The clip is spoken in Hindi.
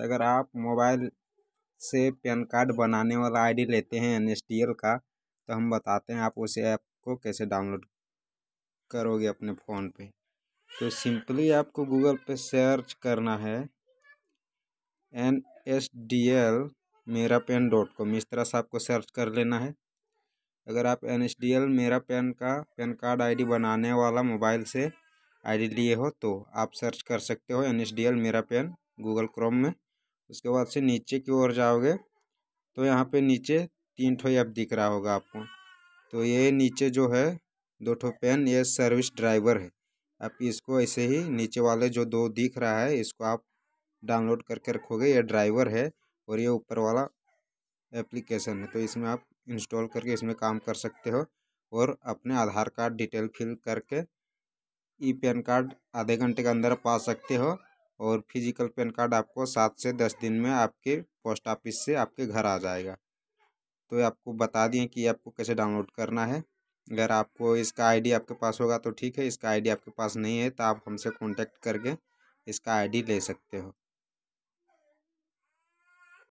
अगर आप मोबाइल से पैन कार्ड बनाने वाला आईडी लेते हैं एन एस का तो हम बताते हैं आप उसे ऐप को कैसे डाउनलोड करोगे अपने फ़ोन पे तो सिंपली आपको गूगल पे सर्च करना है एन एस डी एल मेरा पेन डॉट कॉम इस तरह से आपको सर्च कर लेना है अगर आप एन एस डी एल मेरा पेन का पैन कार्ड आईडी बनाने वाला मोबाइल से आईडी लिए हो तो आप सर्च कर सकते हो एन एस डी एल मेरा पेन गूगल क्रोम में उसके बाद से नीचे की ओर जाओगे तो यहाँ पे नीचे तीन ठो ऐप दिख रहा होगा आपको तो ये नीचे जो है दो ठो पेन ये सर्विस ड्राइवर है आप इसको ऐसे ही नीचे वाले जो दो दिख रहा है इसको आप डाउनलोड करके रखोगे ये ड्राइवर है और ये ऊपर वाला एप्लीकेशन है तो इसमें आप इंस्टॉल करके इसमें काम कर सकते हो और अपने आधार कार्ड डिटेल फिल करके ई पैन कार्ड आधे घंटे के अंदर पा सकते हो और फिजिकल पैन कार्ड आपको सात से दस दिन में आपके पोस्ट ऑफिस से आपके घर आ जाएगा तो आपको बता दिए कि आपको कैसे डाउनलोड करना है अगर आपको इसका आईडी आपके पास होगा तो ठीक है इसका आईडी आपके पास नहीं है तो आप हमसे कॉन्टैक्ट करके इसका आईडी ले सकते हो